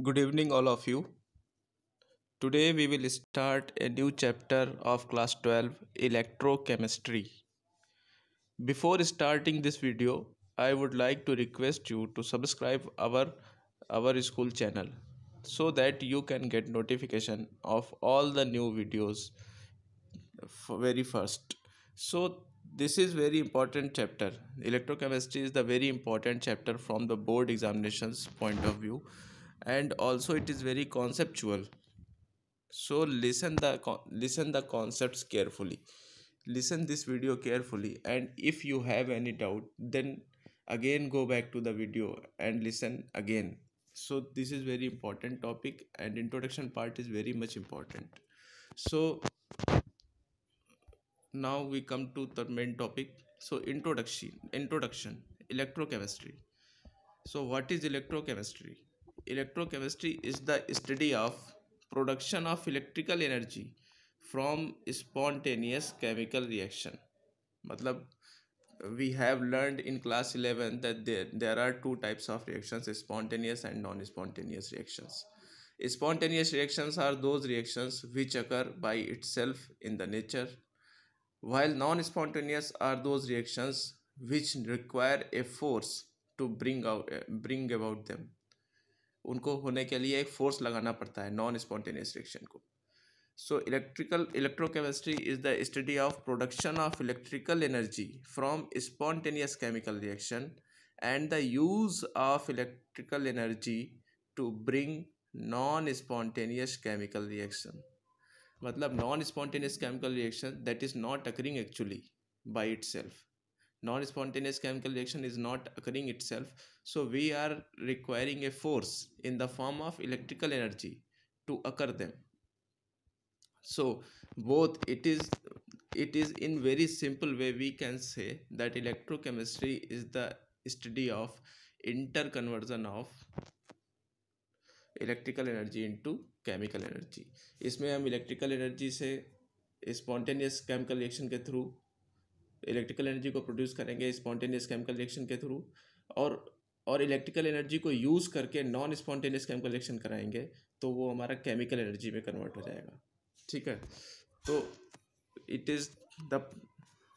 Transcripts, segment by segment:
Good evening, all of you. Today, we will start a new chapter of class 12 electrochemistry. Before starting this video, I would like to request you to subscribe our our school channel so that you can get notification of all the new videos very first. So this is very important chapter. Electrochemistry is the very important chapter from the board examinations point of view and also it is very conceptual so listen the listen the concepts carefully listen this video carefully and if you have any doubt then again go back to the video and listen again so this is very important topic and introduction part is very much important so now we come to the main topic so introduction introduction electrochemistry so what is electrochemistry electrochemistry is the study of production of electrical energy from spontaneous chemical reaction matlab we have learned in class 11 that there, there are two types of reactions spontaneous and non-spontaneous reactions spontaneous reactions are those reactions which occur by itself in the nature while non-spontaneous are those reactions which require a force to bring out bring about them उनको होने के लिए एक force लगाना पड़ता है non spontaneous reaction को so electrical electrochemistry is the study of production of electrical energy from spontaneous chemical reaction and the use of electrical energy to bring non spontaneous chemical reaction मतलब non spontaneous chemical reaction that is not occurring actually itself non-spontaneous chemical reaction is not occurring itself so we are requiring a force in the form of electrical energy to occur them so both it is it is in very simple way we can say that electrochemistry is the study of interconversion of electrical energy into chemical energy इसमें हम electrical energy से spontaneous chemical reaction के through electrical energy को produce करेंगे spontaneous chemical reaction के through और और electrical energy को यूज़ करके नॉन स्पॉन्टेनियस केमिकल रिएक्शन कराएंगे तो वो हमारा केमिकल एनर्जी में कन्वर्ट हो जाएगा ठीक है तो it is the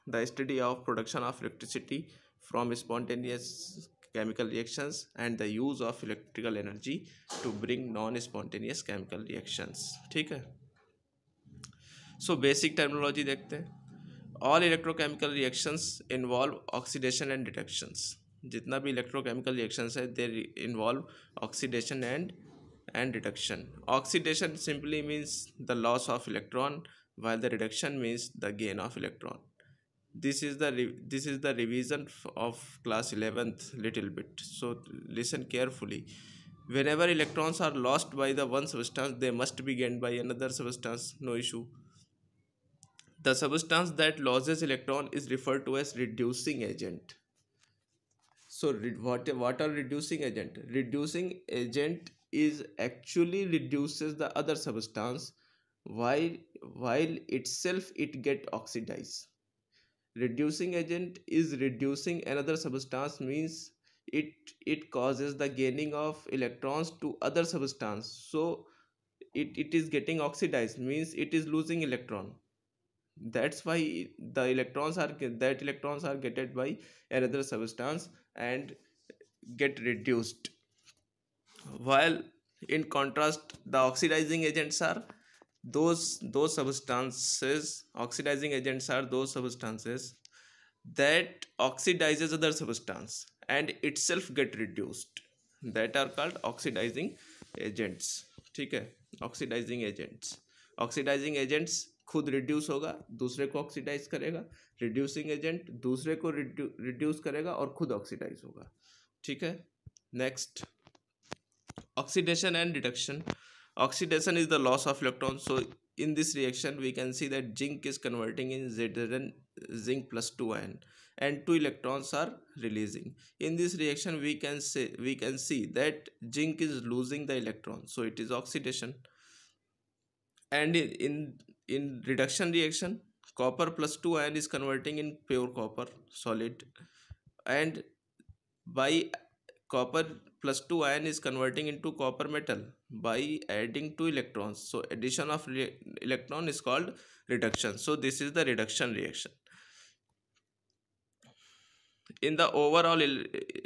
the study of production of electricity from spontaneous chemical reactions and the use of electrical energy to bring non spontaneous chemical reactions ठीक है सो बेसिक टर्मिनोलॉजी देखते हैं all electrochemical reactions involve oxidation and detections जितना electrochemical reactions hai, they involve oxidation and and and Oxidation simply means the loss of electron, while the reduction means the gain of electron this is the this is the revision of class 11th little bit so listen carefully whenever electrons are lost by the one substance they must be gained by another substance no issue the substance that loses electron is referred to as reducing agent. So what, what are reducing agent? Reducing agent is actually reduces the other substance while while itself it get oxidized. Reducing agent is reducing another substance means it it causes the gaining of electrons to other substance. So it, it is getting oxidized means it is losing electron that's why the electrons are that electrons are getted by another substance and get reduced while in contrast the oxidizing agents are those those substances oxidizing agents are those substances that oxidizes other substance and itself get reduced that are called oxidizing agents Okay, oxidizing agents oxidizing agents खुद reduce होगा दूसरे को oxidise करेगा reducing agent दूसरे को reduce करेगा और खुद ऑक्सीडाइज होगा ठीक है next oxidation and deduction oxidation is the loss of electron so in this reaction we can see that zinc is converting in Z N zinc plus two an and two electrons are releasing in this reaction we can say we can see that zinc is losing the electron so it is oxidation and in in reduction reaction copper plus 2 ion is converting in pure copper solid and by copper plus 2 ion is converting into copper metal by adding 2 electrons so addition of electron is called reduction so this is the reduction reaction in the overall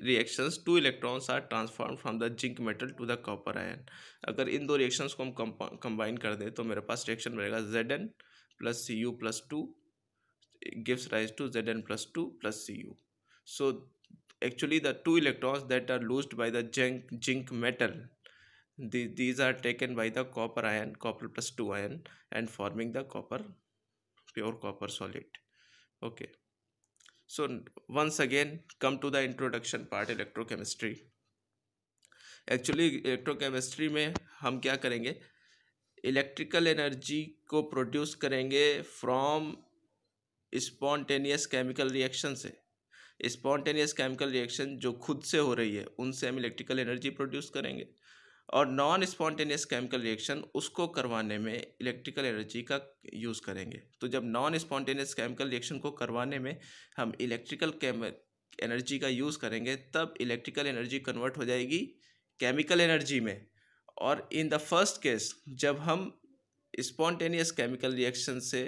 reactions two electrons are transformed from the zinc metal to the copper ion अगर इन दो reactions को हम combine कर दें तो मेरे पास reaction बनेगा Z N plus C U plus two gives rise to Z N plus two plus C U so actually the two electrons that are lose by the zinc zinc metal these are taken by the copper ion copper plus two ion and forming the copper pure copper solid okay okay. so once again come to the introduction part electrochemistry actually electrochemistry में हम क्या करेंगे electrical energy को produce करेंगे from spontaneous chemical reaction से spontaneous chemical reaction जो खुद से हो रही है उनसे हम इलेक्ट्रिकल एनर्जी प्रोड्यूस करेंगे और नॉन स्पॉन्टेनियस केमिकल रिएक्शन उसको करवाने में इलेक्ट्रिकल एनर्जी का यूज़ करेंगे तो जब नॉन स्पॉन्टेनियस केमिकल रिएक्शन को करवाने में हम इलेक्ट्रिकल एनर्जी का यूज़ करेंगे तब इलेक्ट्रिकल एनर्जी कन्वर्ट हो जाएगी केमिकल एनर्जी में और इन द फर्स्ट केस जब हम स्पॉन्टेनियस केमिकल रिएक्शन से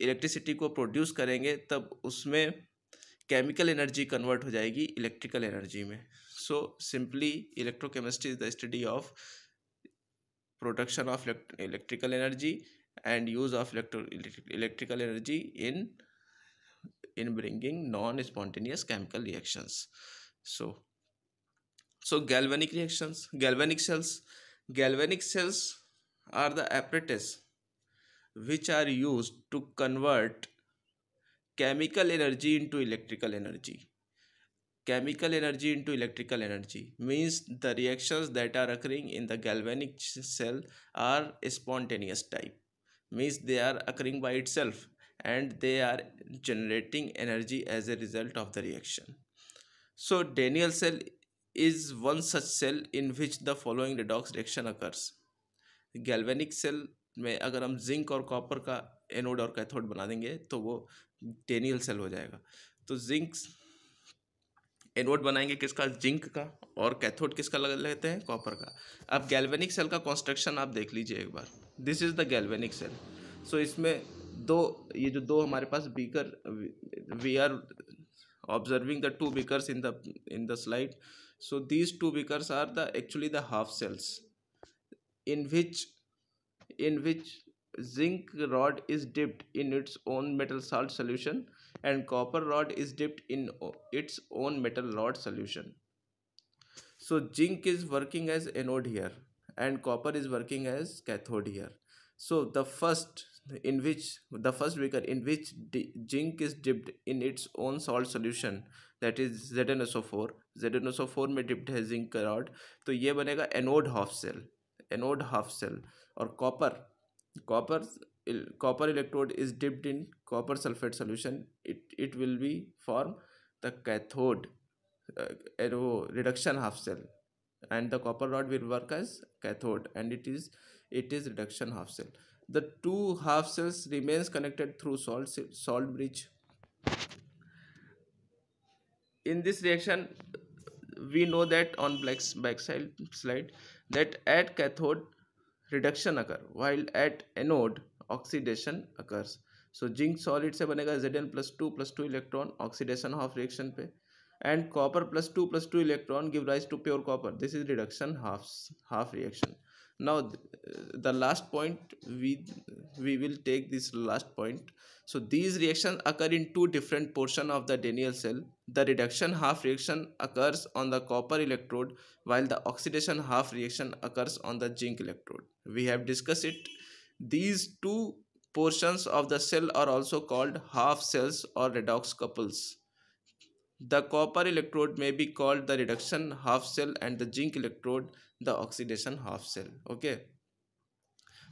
इलेक्ट्रिसिटी को प्रोड्यूस करेंगे तब उसमें केमिकल एनर्जी कन्वर्ट हो जाएगी इलेक्ट्रिकल एनर्जी में so simply electrochemistry is the study of production of electrical energy and use of electro electrical energy in in bringing non spontaneous chemical reactions so so galvanic reactions galvanic cells galvanic cells are the apparatus which are use to convert chemical energy into electrical energy chemical energy into electrical energy means the reactions that are occurring in the galvanic cell are spontaneous type means they are occurring by itself and they are generating energy as a result of the reaction so daniel cell is one such cell in which the following redox reaction occurs galvanic cell में अगर हम zinc और copper का anode और cathode बना देंगे तो वो टेनियल सेल हो जाएगा तो जिंक एनोड बनाएंगे किसका जिंक का और कैथोड किसका लगा लेते हैं कॉपर का अब गैल्वेनिक सेल का कंस्ट्रक्शन आप देख लीजिए एक बार this is the galvanic cell so इसमें दो ये जो दो हमारे पास beaker we are observing the two beaker in the in the slide so these two beakers are the actually the half cells in which in which zinc rod is dipped in its own metal salt solution and copper rod is dipped in its own metal rod solution so zinc is working as anode here and copper is working as cathode here so the first in which the first beaker in which zinc is dipped in its own salt solution that is ZnSO4 ZnSO4 में dipped है zinc rod तो ये बनेगा anode half cell anode half cell और copper copper copper electrode is dipped in copper sulfate solution it it will be form the cathode uh, reduction half cell and the copper rod will work as cathode and it is it is reduction half cell the two half cells remains connected through salt salt bridge in this reaction we know that on black backside slide that at cathode reduction occur while at anode oxidation occurs so zinc solid से बनेगा Z N plus two plus two electron oxidation half reaction पे and copper plus two plus two electron give rise to pure copper this is reduction half half reaction now the last point we we will take this last point so these reactions occur in two different portion of the daniel cell the reduction half reaction occurs on the copper electrode while the oxidation half reaction occurs on the zinc electrode we have discussed it these two portions of the cell are also called half cells or redox couples the copper electrode may be called the reduction half cell and the zinc electrode the oxidation half cell okay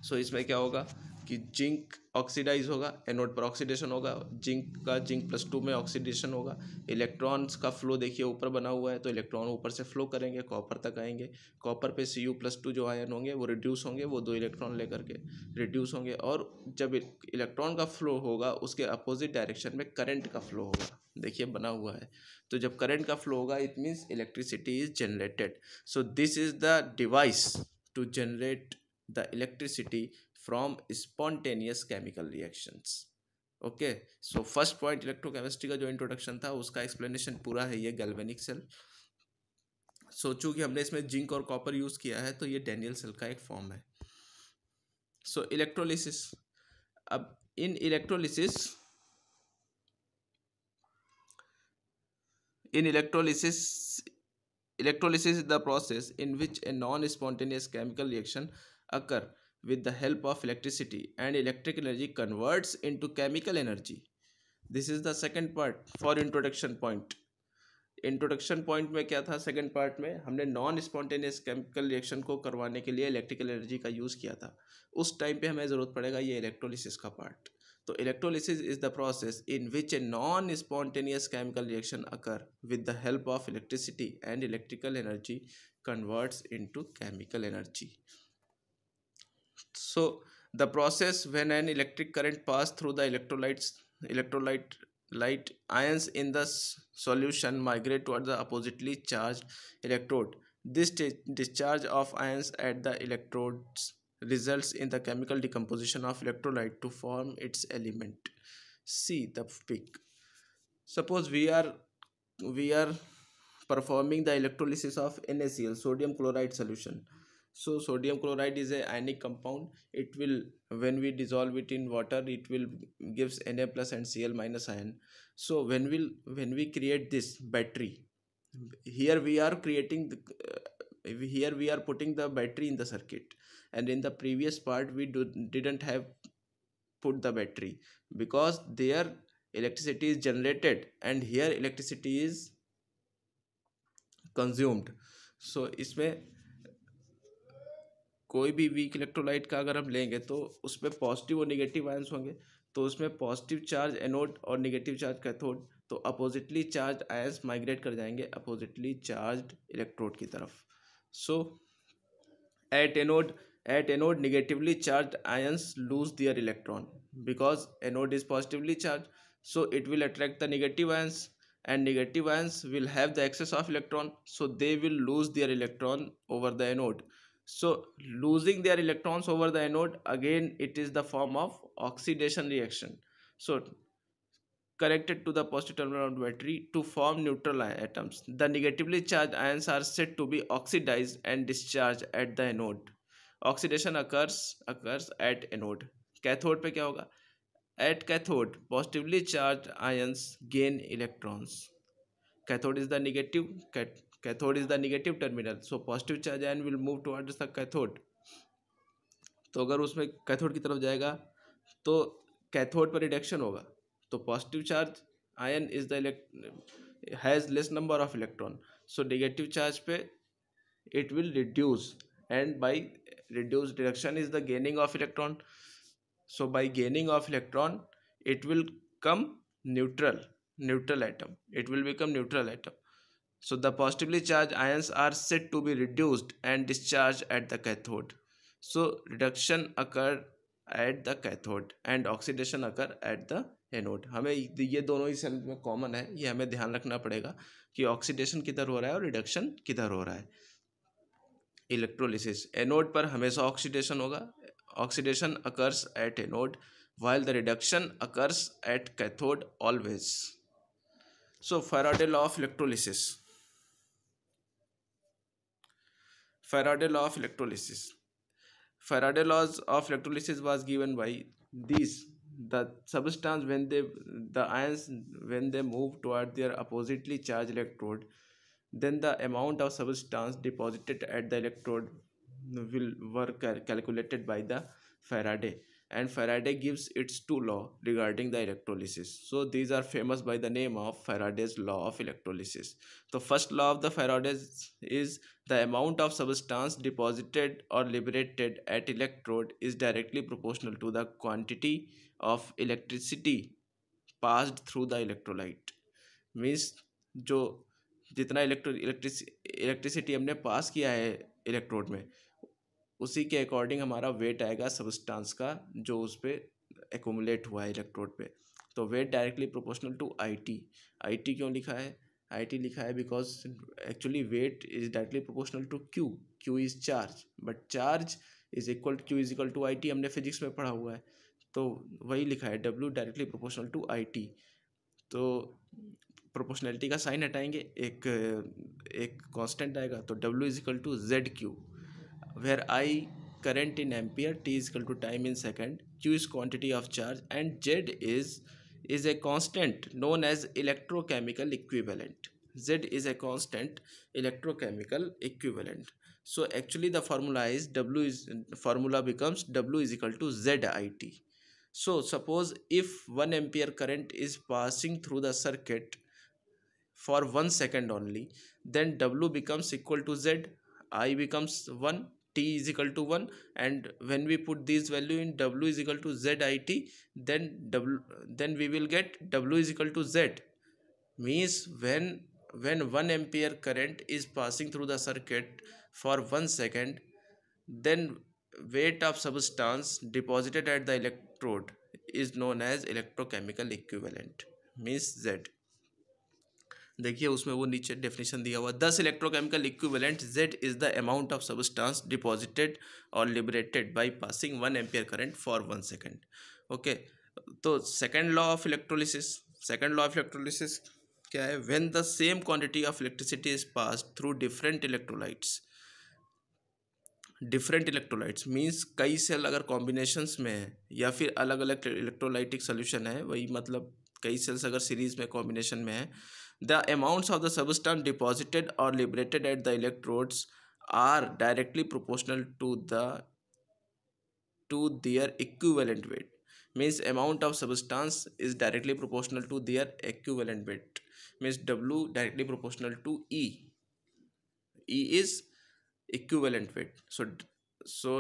so इसमें क्या होगा कि zinc oxidize होगा anode पर oxidation होगा zinc का zinc plus two में oxidation होगा इलेक्ट्रॉन्स का फ्लो देखिए ऊपर बना हुआ है तो इलेक्ट्रॉन ऊपर से फ्लो करेंगे कॉपर तक आएंगे कॉपर पे सी यू प्लस टू जो आयन होंगे वो रिड्यूस होंगे वो दो इलेक्ट्रॉन लेकर के रिड्यूस होंगे और जब इलेक्ट्रॉन का फ्लो होगा उसके अपोजिट डायरेक्शन में करेंट का फ्लो होगा देखिए बना हुआ है तो जब करंट का फ्लो होगा it means electricity is generated so this is the device to generate the electricity from spontaneous chemical reactions okay so first point electrochemistry का जो इंट्रोडक्शन था उसका एक्सप्लेनेशन पूरा है ये गैल्वेनिक सेल सो चूँकि हमने इसमें जिंक और कॉपर यूज़ किया है तो ये डेनियल सेल का एक फॉर्म है सो so, इलेक्ट्रोलिसिस अब in electrolysis in electrolysis electrolysis is the process in which a non spontaneous chemical reaction occur with the help of electricity and electric energy converts into chemical energy this is the second part for introduction point introduction point में क्या था second part में हमने non spontaneous chemical reaction को करवाने के लिए electrical energy का यूज़ किया था उस टाइम पर हमें ज़रूरत पड़ेगा ये इलेक्ट्रोलिस का part So electrolysis is the process in which a non-spontaneous chemical reaction occur with the help of electricity and electrical energy converts into chemical energy. So the process when an electric current pass through the electrolytes electrolyte light ions in the solution migrate toward the oppositely charged electrode. This discharge of ions at the electrodes results in the chemical decomposition of electrolyte to form its element see the peak suppose we are we are performing the electrolysis of NaCl sodium chloride solution so sodium chloride is a ionic compound it will when we dissolve it in water it will gives Na plus and Cl minus ion so when will when we create this battery here we are creating the, uh, here we are putting the battery in the circuit and in the previous part we do, didn't have put the battery because there electricity is generated and here electricity is consumed so इसमें कोई भी weak electrolyte का अगर हम लेंगे तो उसमें positive और निगेटिव आयंस होंगे तो उसमें पॉजिटिव चार्ज एनोड और निगेटिव चार्ज कैथोड तो अपोजिटली चार्ज आयंस माइग्रेट कर जाएंगे अपोजिटली चार्ज इलेक्ट्रोड की तरफ so at anode At anode, negatively charged ions lose their electron because anode is positively charged. So it will attract the negative ions and negative ions will have the excess of electron. So they will lose their electron over the anode. So losing their electrons over the anode again it is the form of oxidation reaction. So connected to the positive terminal of battery to form neutral atoms. The negatively charged ions are said to be oxidized and discharged at the anode. Oxidation occurs occurs at anode cathode पे क्या होगा at cathode positively charge ions gain electrons cathode is the negative cathode is the negative terminal so positive charge ion will move towards the cathode तो अगर उसमें cathode की तरफ जाएगा तो कैथोड पर रिडक्शन होगा तो positive charge ion is the has less number of electron so negative charge पे it will reduce and by reduced reduction is the gaining of electron so by gaining of electron it will come neutral neutral atom it will become neutral atom so the positively charged ions are said to be reduced and discharged at the cathode so reduction occur at the cathode and oxidation occur at the anode हमें ये दोनों ही cell में common है ये हमें ध्यान रखना पड़ेगा कि ऑक्सीडेशन किधर हो रहा है और रिडक्शन किधर हो रहा है इलेक्ट्रोलिसिस एनोड पर हमेशा ऑक्सीडेशन होगा oxidation occurs at anode while the reduction occurs at cathode always so Faraday law of electrolysis Faraday law of electrolysis Faraday laws of electrolysis was given by this the substance when they the ion when they move toward their oppositely charge electrode then the amount of substance deposited at the electrode will work calculated by the Faraday and Faraday gives its two law regarding the electrolysis. So these are famous by the name of Faraday's law of electrolysis. The first law of the Faraday is the amount of substance deposited or liberated at electrode is directly proportional to the quantity of electricity passed through the electrolyte. Means जो जितना electro electric electricity हमने पास किया है electrode में उसी के according हमारा wait आएगा सबस्टांस का जो उस पर एकोमुलेट हुआ है इलेक्ट्रोड पे तो weight directly proportional to IT IT क्यों लिखा है आईटी लिखा है because actually weight is directly proportional to Q Q is charge but charge is equal Q is equal to I T हमने फिजिक्स में पढ़ा हुआ है तो वही लिखा है W directly proportional to I T तो प्रोपोर्शनैलिटी का साइन हटाएंगे एक एक कांस्टेंट आएगा तो W is equal to Z Q where I current in ampere T is equal to time in second Q is quantity of charge and Z is is a constant known as electrochemical equivalent Z is a constant electrochemical equivalent so actually the formula is W is formula becomes W is equal to Z I T so suppose if one ampere current is passing through the circuit for 1 second only then w becomes equal to z i becomes 1 t is equal to 1 and when we put this value in w is equal to z i t then w then we will get w is equal to z means when when 1 ampere current is passing through the circuit for 1 second then weight of substance deposited at the electrode is known as electrochemical equivalent means z देखिए उसमें वो नीचे definition दिया हुआ thus electrochemical equivalent Z is the amount of substance deposited और liberated by passing one ampere current for one second okay तो second law of electrolysis second law of electrolysis क्या है when the same quantity of electricity is pass through different electrolytes different electrolytes means कई cell अगर combinations में है या फिर अलग अलग इलेक्ट्रोलाइटिक सोल्यूशन है वही मतलब कई सेल्स अगर सीरीज में कॉम्बिनेशन में है The amounts of the substance deposited or liberated at the electrodes are directly proportional to the to their equivalent weight means amount of substance is directly proportional to their equivalent weight means w directly proportional to e e is equivalent weight so so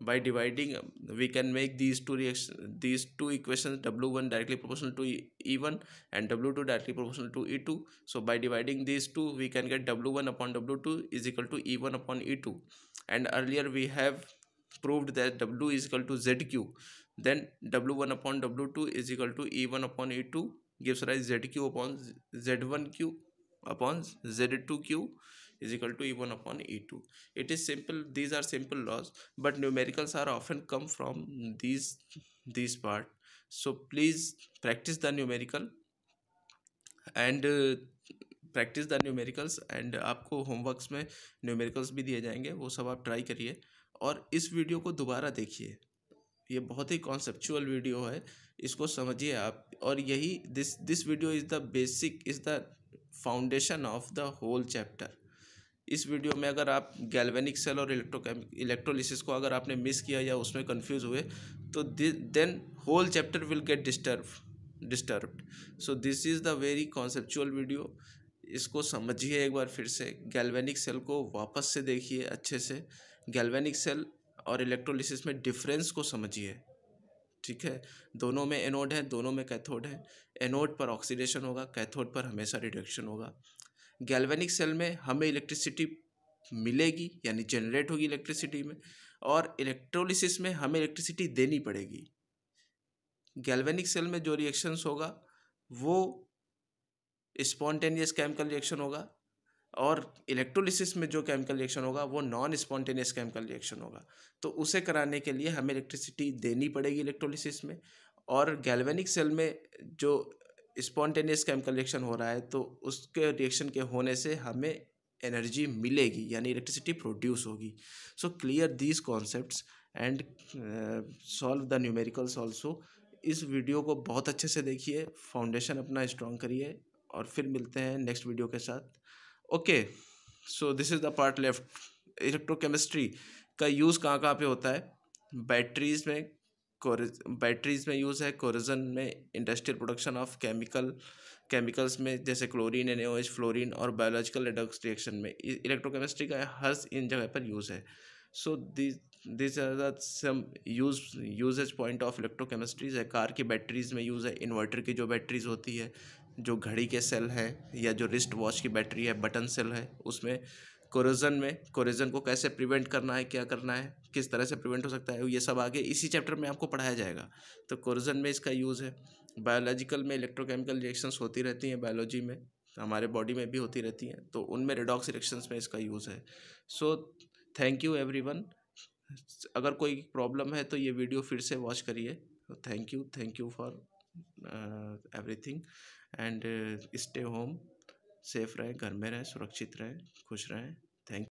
by dividing um, we can make these two reaction these two equations w1 directly proportional to e1 and w2 directly proportional to e2 so by dividing these two we can get w1 upon w2 is equal to e1 upon e2 and earlier we have proved that w is equal to zq then w1 upon w2 is equal to e1 upon e2 gives rise zq upon z1q upon z2q is equal to E1 upon E2. It is simple, these are simple laws, but numericals are often come from these, these part. So please practice the numerical and practice the numericals and आपको homeworks में numericals भी दिए जाएंगे वो सब आप try करिए और इस वीडियो को दोबारा देखिए ये बहुत ही कॉन्सेप्चुअल वीडियो है इसको समझिए आप और यही this this video is the basic is the foundation of the whole chapter इस वीडियो में अगर आप गैल्वेनिक सेल और इलेक्ट्रोकेम इलेक्ट्रोलिसिस को अगर आपने मिस किया या उसमें कन्फ्यूज़ हुए तो then whole chapter will get disturb disturbed so this is the very conceptual video इसको समझिए एक बार फिर से गैल्वेनिक सेल को वापस से देखिए अच्छे से गैल्वेनिक सेल और इलेक्ट्रोलिसिस में डिफरेंस को समझिए ठीक है दोनों में एनोड है दोनों में कैथोड है एनोड पर ऑक्सीडेशन होगा कैथोड पर हमेशा रिडक्शन होगा गैल्वेनिक सेल में हमें इलेक्ट्रिसिटी मिलेगी यानी जनरेट होगी इलेक्ट्रिसिटी में और इलेक्ट्रोलिसिस में हमें इलेक्ट्रिसिटी देनी पड़ेगी गैल्वेनिक सेल में जो रिएक्शंस होगा वो स्पॉन्टेनियस केमिकल रिएक्शन होगा और इलेक्ट्रोलिसिस में जो केमिकल रिएक्शन होगा वो नॉन स्पॉन्टेनियस केमिकल रिएक्शन होगा तो उसे कराने के लिए हमें इलेक्ट्रिसिटी देनी पड़ेगी इलेक्ट्रोलिसिस में और गैल्वेनिक सेल में जो स्पॉन्टेनियस केमिकल रिएक्शन हो रहा है तो उसके रिएक्शन के होने से हमें एनर्जी मिलेगी यानी इलेक्ट्रिसिटी प्रोड्यूस होगी so clear these concept and solve the numericals also इस वीडियो को बहुत अच्छे से देखिए फाउंडेशन अपना स्ट्रॉन्ग करिए और फिर मिलते हैं नेक्स्ट वीडियो के साथ okay so this is the part left electrochemistry का यूज़ कहाँ कहाँ पे होता है बैटरीज में बैटरीज में यूज़ है कोरिजन में industrial production of chemical chemicals में जैसे क्लोरीन एन एच फ्लोरिन और बायोलॉजिकल एडक्स रिएक्शन में इलेक्ट्रोकेमिस्ट्री का हर इन जगह पर यूज़ है so this this are the some use uses point of electrochemistries है कार की बैटरीज में यूज़ है इन्वर्टर की जो बैटरीज होती है जो घड़ी के सेल है या जो रिस्ट वॉच की बैटरी है बटन सेल है उसमें कोरोजन में कोरोजन को कैसे प्रिवेंट करना है क्या करना है किस तरह से प्रिवेंट हो सकता है ये सब आगे इसी चैप्टर में आपको पढ़ाया जाएगा तो कोरोजन में इसका यूज़ है बायोलॉजिकल में इलेक्ट्रोकेमिकल रिएक्शंस होती रहती हैं बायोलॉजी में हमारे बॉडी में भी होती रहती हैं तो उनमें रिडॉक्स रिएक्शंस में इसका यूज़ है सो थैंक यू एवरी अगर कोई प्रॉब्लम है तो ये वीडियो फिर से वॉच करिए तो thank you thank you for everything and stay home safe रहें घर में रहें सुरक्षित रहें खुश रहें थैंक